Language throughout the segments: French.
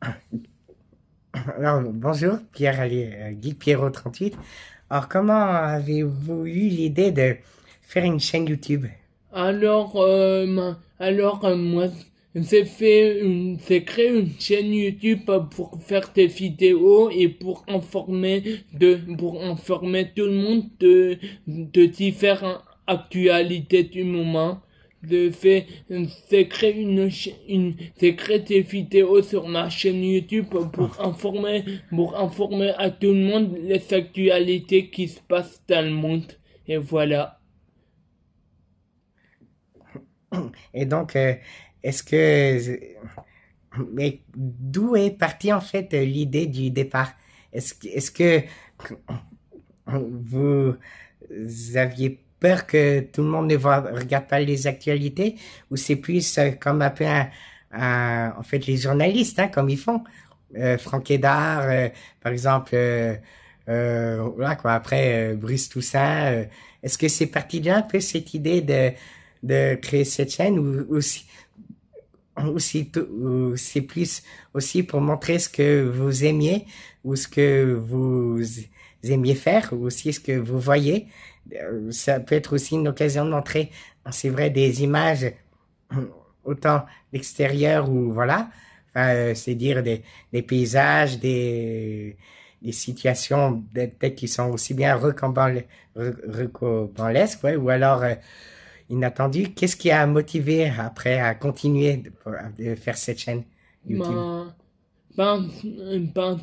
Alors, bonjour, Pierre Allier, euh, Guy Pierrot 38. Alors, comment avez-vous eu l'idée de faire une chaîne YouTube Alors, euh, alors euh, moi, j'ai fait une, créé une chaîne YouTube pour faire des vidéos et pour informer de, pour informer tout le monde de, de différentes actualités du moment de fait une, une vidéo sur ma chaîne YouTube pour ah. informer, pour informer à tout le monde les actualités qui se passent dans le monde. Et voilà. Et donc, euh, est-ce que... Mais d'où est partie en fait l'idée du départ Est-ce est ce que vous aviez peur que tout le monde ne voit, regarde pas les actualités ou c'est plus euh, comme un peu un, en fait les journalistes hein, comme ils font euh, Franck Edard euh, par exemple voilà quoi après Bruce Toussaint est-ce que c'est parti de un peu cette idée de de créer cette chaîne ou aussi aussi c'est plus aussi pour montrer ce que vous aimiez ou ce que vous aimiez faire ou aussi ce que vous voyez. Euh, ça peut être aussi une occasion de hein, c'est vrai, des images autant l'extérieur ou voilà, enfin, euh, c'est dire des, paysages, des, des situations peut-être qui sont aussi bien recombalesques ou alors inattendu inattendues. Qu'est-ce qui a motivé après à continuer de, faire cette chaîne YouTube? Ben, ben, ben,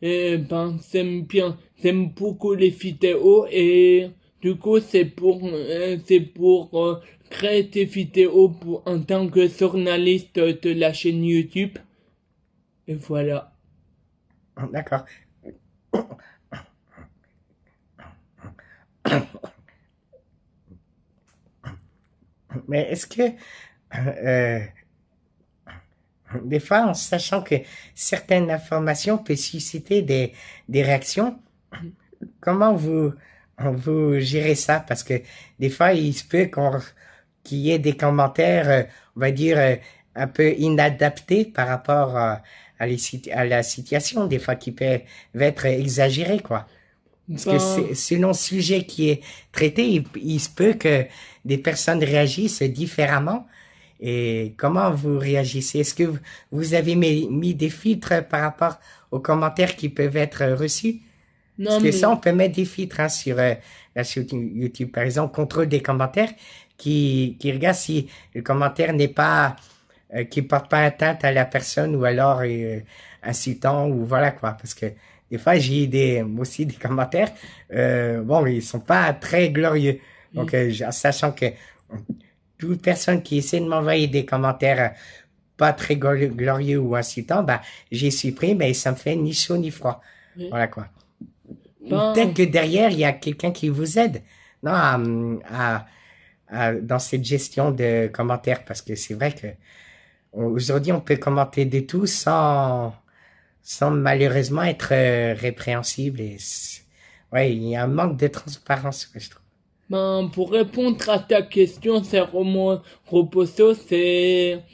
et ben, j'aime bien, j'aime beaucoup les vidéos et du coup, c'est pour, euh, c'est pour euh, créer des vidéos pour, en tant que journaliste de la chaîne YouTube. Et voilà. Ah, d'accord. Mais est-ce que euh, des fois, en sachant que certaines informations peuvent susciter des, des réactions, comment vous, vous gérez ça? Parce que des fois, il se peut qu'on, qu'il y ait des commentaires, euh, on va dire, euh, un peu inadaptés par rapport euh, à, la situation, des fois qui peuvent être exagérés, quoi. Parce que selon le sujet qui est traité, il, se peut que des personnes réagissent différemment et comment vous réagissez Est-ce que vous avez mis, des filtres par rapport aux commentaires qui peuvent être reçus non, Parce que ça, on peut mettre des filtres hein, sur, euh, la YouTube. Par exemple, contrôle des commentaires qui, qui regarde si le commentaire n'est pas euh, qui porte pas atteinte à la personne ou alors euh, insultant ou voilà quoi parce que des fois j'ai des aussi des commentaires euh, bon ils sont pas très glorieux mm. donc euh, sachant que toute personne qui essaie de m'envoyer des commentaires euh, pas très glorieux ou incitants, bah, j'ai supprimé et ça me fait ni chaud ni froid. Voilà quoi. Peut-être que derrière, il y a quelqu'un qui vous aide non, à, dans cette gestion de commentaires parce que c'est vrai que aujourd'hui, on peut commenter de tout sans, sans malheureusement être euh, répréhensible. Et ouais, il y a un manque de transparence je trouve. Ben, pour répondre à ta question, c'est Romain Roposo, c'est...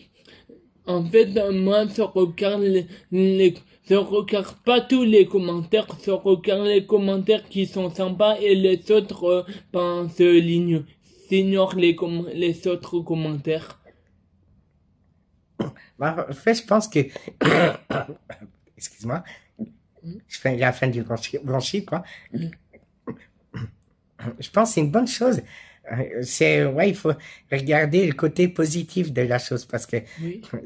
En fait, moi, je regarde les, je regarde pas tous les commentaires, je regarde les commentaires qui sont sympas et les autres, euh, ben, se ligne, j'ignore les, les autres commentaires. Bah, en fait, je pense que, excuse-moi, hmm? je fais la fin du bronchite, quoi. Hmm je pense que c'est une bonne chose. Euh, c'est ouais, il faut regarder le côté positif de la chose parce que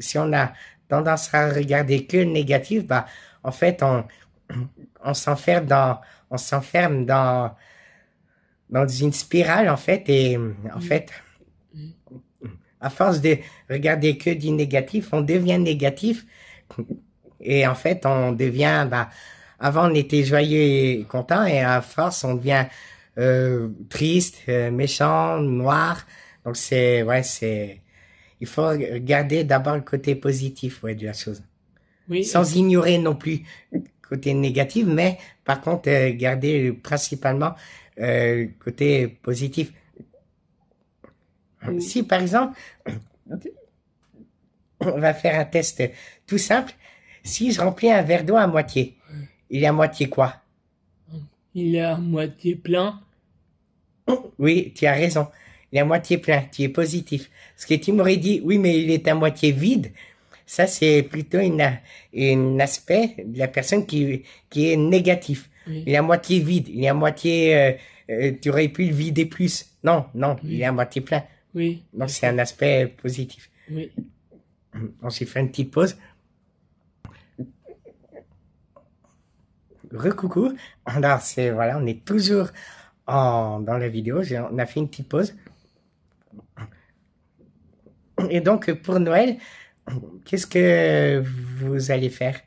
si on a tendance à regarder que le négatif, bah en fait on on s'enferme dans on s'enferme dans dans une spirale en fait et en fait à force de regarder que du négatif, on devient négatif et en fait on devient bah avant on était joyeux et content et à force on devient euh, triste, euh, méchant, noir. Donc c'est ouais, c'est il faut garder d'abord le côté positif ouais, de la chose. Oui. Sans ignorer non plus le côté négatif, mais par contre euh, garder principalement le côté positif. Si par exemple on va faire un test tout simple, si je remplis un verre d'eau à moitié, il est à moitié quoi il est à moitié plein. Oui, tu as raison. Il est à moitié plein, tu es positif. Ce que tu m'aurais dit, oui, mais il est à moitié vide, ça c'est plutôt un aspect de la personne qui, qui est négatif. Il est à moitié vide, il est à moitié... Euh, euh, tu aurais pu le vider plus. Non, non, il est à moitié plein. Oui. Donc c'est un aspect positif. Oui. On s'est fait une petite pause. recoucou. Alors, c'est, voilà, on est toujours en, dans la vidéo. On a fait une petite pause. Et donc, pour Noël, qu'est-ce que vous allez faire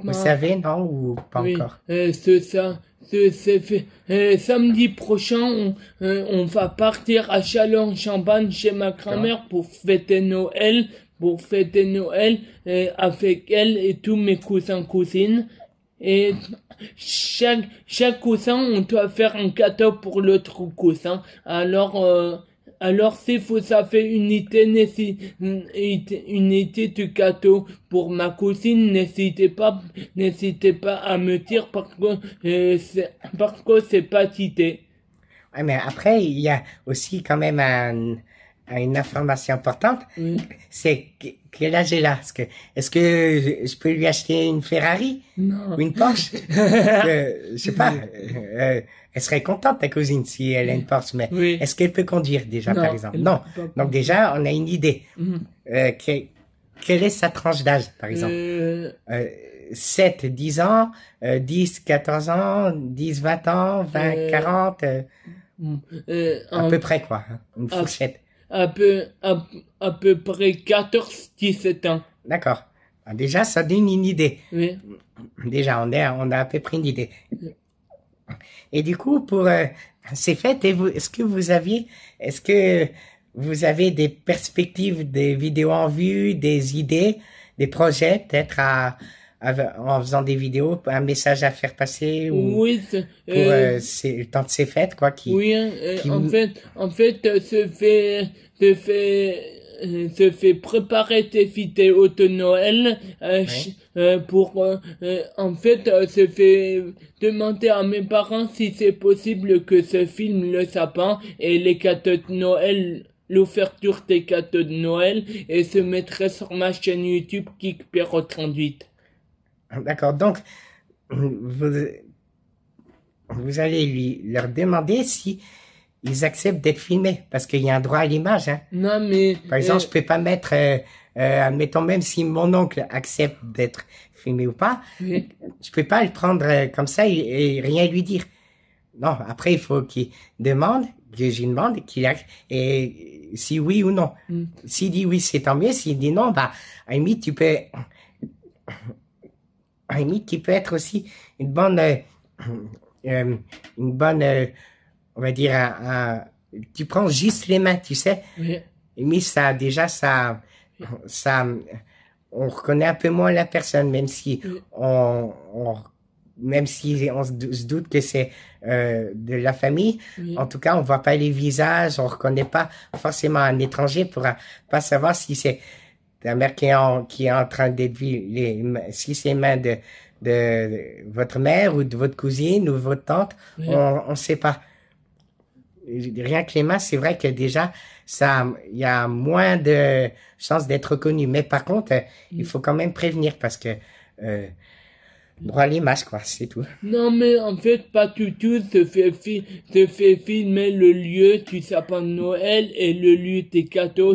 Vous savez, non Ou pas oui, encore euh, C'est ça. C'est, fait. Euh, samedi prochain, on, euh, on, va partir à Chalon-Champagne chez ma grand-mère pour fêter Noël, pour fêter Noël euh, avec elle et tous mes cousins cousines. Et chaque, chaque coussin, on doit faire un cadeau pour l'autre coussin. Alors, euh, alors si faut, ça fait unité, unité de cadeau pour ma cousine. N'hésitez pas, n'hésitez pas à me dire parce que, euh, parce que c'est pas cité. Ouais, mais après, il y a aussi quand même une information importante. c'est C'est quel âge est là Est-ce que je peux lui acheter une Ferrari non. ou une Porsche je, ne sais pas. Euh, euh, elle serait contente ta cousine si elle a une Porsche, mais est-ce qu'elle peut conduire déjà par exemple Non. Donc déjà, on a une idée. Mhm. Euh, quelle est sa tranche d'âge par exemple 7, 10 ans, 10, 14 ans, 10, 20 ans, 20, 40, mm, à peu près quoi, hein, une fourchette à peu, à, peu près 14-17 ans. D'accord. Ah, déjà, ça donne une idée. Oui. Déjà, on, on a à peu près une idée. Et du coup, pour euh, ces fêtes, est-ce que vous aviez, est-ce que vous avez des perspectives, des vidéos en vue, des idées, des projets peut-être à, en faisant des vidéos, un message à faire passer ou oui, pour euh, le temps de ses fêtes, quoi. Qui, oui, hein, euh, en fait, en fait, euh, se fait, se fait, euh, se fait préparer tes vidéos de Noël pour, en fait, se fait demander à mes parents si c'est possible que ce film le sapin et les cadeaux de Noël l'ouverture des cadeaux de Noël et se mettrait sur ma chaîne YouTube Kick 38 D'accord. Donc, vous, vous allez lui, leur demander si ils acceptent d'être filmés parce qu'il y a un droit à l'image. Hein. Non, mais. Par euh, exemple, je peux pas mettre, euh, euh, admettons même si mon oncle accepte d'être filmé ou pas, je peux pas le prendre comme ça et, rien lui dire. Non, après il faut qu'il demande, que j'y demande, qu'il a, et si oui ou non. Mm. S'il dit oui, c'est tant mieux. S'il dit non, bah, à tu peux Amy, qui peut être aussi une bonne, euh, euh, une bonne, euh, on va dire, tu prends juste les mains, tu sais. Oui. Mais ça, déjà, ça, ça, on reconnaît un peu moins la personne, même si on, même si on se doute que c'est de la famille. En tout cas, on voit pas les visages, on reconnaît pas forcément un étranger pour pas savoir si c'est la mère qui est en, qui est en train les, si c'est mains de, de votre mère ou de votre cousine ou votre tante, on ne sait pas. Rien que les mains, c'est vrai que déjà, ça, il y a moins de chances d'être reconnu. Mais par contre, mm. il faut quand même prévenir parce que euh, Droit aller masque, quoi, c'est tout. Non, mais en fait, pas tout, tout. Se fait, se fait filmer le lieu tu sapin de Noël et le lieu des cadeaux.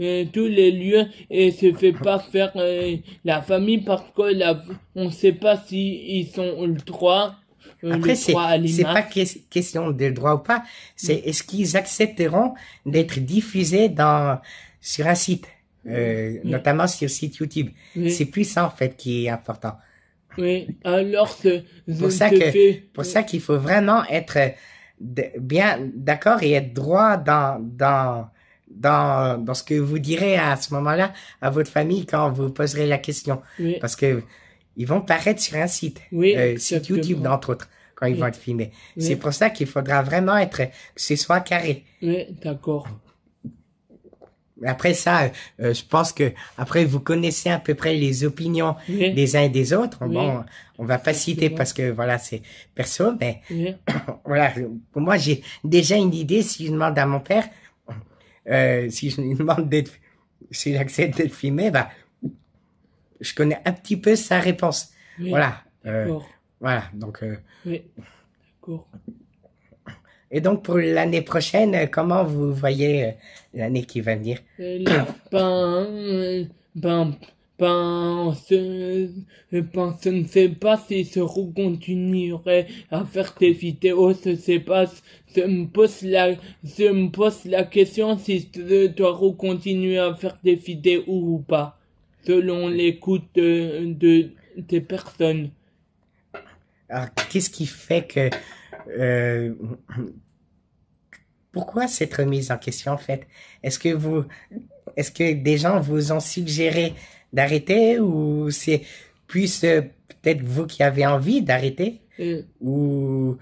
Euh, tous les lieux. Et se fait pas faire euh, la famille parce que on sait pas s'ils ils sont le droit. Euh, Après, c'est pas question de droit ou pas. C'est mm. est-ce qu'ils accepteront d'être diffusés dans, sur un site, mm. notamment sur le site YouTube. C'est plus ça, en fait, qui est important. Oui, alors que pour ça que, Pour ça qu'il faut vraiment être euh, bien d'accord et être droit dans, dans, dans, ce que vous direz à ce moment-là à votre famille quand vous poserez la question. Parce que ils vont paraître sur un site, oui, euh, YouTube, entre autres, quand ils vont être filmés. C'est pour ça qu'il faudra vraiment être, que ce soit carré. Oui, d'accord après ça, euh, je pense que après vous connaissez à peu près les opinions des uns et des autres. Bon, on va pas citer parce que voilà, c'est perso, mais voilà. Pour moi, j'ai déjà une idée. Si je demande à mon père, euh, si je demande d'être, j'accepte d'être filmé, bah, je connais un petit peu sa réponse. Voilà. Euh, voilà. Donc. Et donc, pour l'année prochaine, comment vous voyez euh, l'année qui va venir ben, ben, je ne sais pas si je continuerai à faire des vidéos, je sais pas, je me pose la, je me pose la question si je dois continuer à faire des vidéos ou pas, selon l'écoute de, de, personnes. Alors, qu'est-ce qui fait que euh, pourquoi cette remise en question en fait Est-ce que vous, est-ce que des gens vous ont suggéré d'arrêter ou c'est plus euh, peut-être vous qui avez envie d'arrêter euh. ou,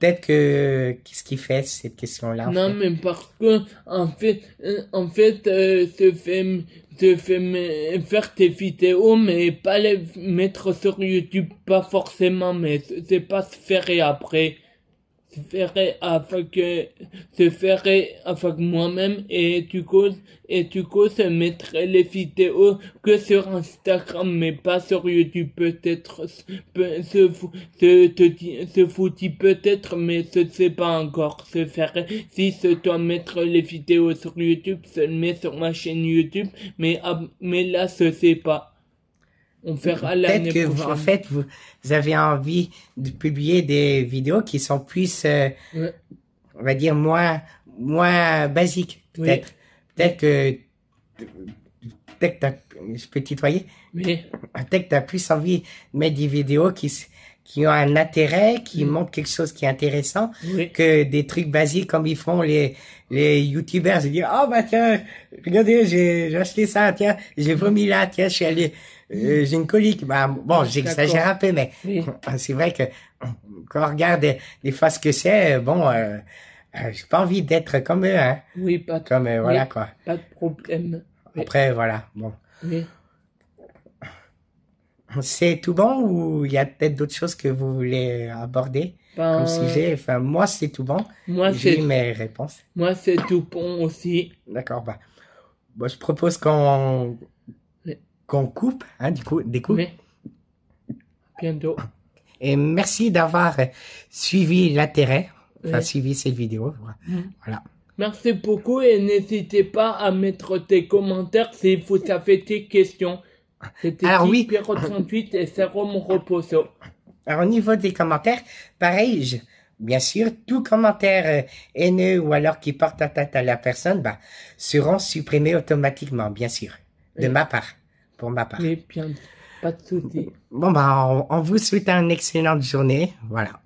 peut-être que qu'est-ce qui fait cette question-là Non, fait? mais parce que en fait, en fait, euh, fait te fait faire tes vidéos mais pas les mettre sur YouTube pas forcément mais c'est pas se faire et après se ferait avec, se ferait que moi-même et tu coup, et tu causes les vidéos que sur Instagram, mais pas sur YouTube, peut-être, se, se, foutit peut-être, mais ce sais pas encore, se ferait, si se dois mettre les vidéos sur YouTube, se met sur ma chaîne YouTube, mais, ah, mais là, ce sais pas. On Peut-être que, en fait, vous, avez envie de publier des vidéos qui sont plus, euh, on va dire, moins, moins basiques, peut-être. Peut-être que, peut-être je peux tutoyer? Peut-être que tu as plus envie de mettre des vidéos qui, qui ont un intérêt, qui mm. montrent quelque chose qui est intéressant, que des trucs basiques comme ils font les les youtubeurs. je dis oh bah tiens, regardez j'ai acheté ça, tiens j'ai mm. vomi là, tiens je suis allé euh, mm. j'ai une colique. Bah, bon, j'exagère un peu, mais c'est vrai que quand on regarde des fois ce que c'est, bon, euh, euh, j'ai pas envie d'être comme eux. Hein. Oui, pas de, comme, voilà, quoi. Pas de problème. Après, voilà, bon. Oui. C'est tout bon ou il y a peut-être d'autres choses que vous voulez aborder ben, comme sujet Enfin, moi, c'est tout bon. Moi, J'ai mes réponses. Moi, c'est tout bon aussi. D'accord, bah. bah je propose qu'on qu'on coupe, hein, du coup, Bientôt. Et merci d'avoir suivi l'intérêt, enfin, suivi cette vidéo. Mm. Voilà. Merci beaucoup et n'hésitez pas à mettre tes commentaires si vous avez des questions. C'était Alors oui. 38 et Reposo. Alors au niveau des commentaires, pareil, je, bien sûr, tout commentaire euh, haineux ou alors qui porte atteinte à la personne, bah, seront supprimés automatiquement, bien sûr, de ma part, pour ma part. Mais bien, pas de souci. Bon bah, on vous souhaite une excellente journée, voilà.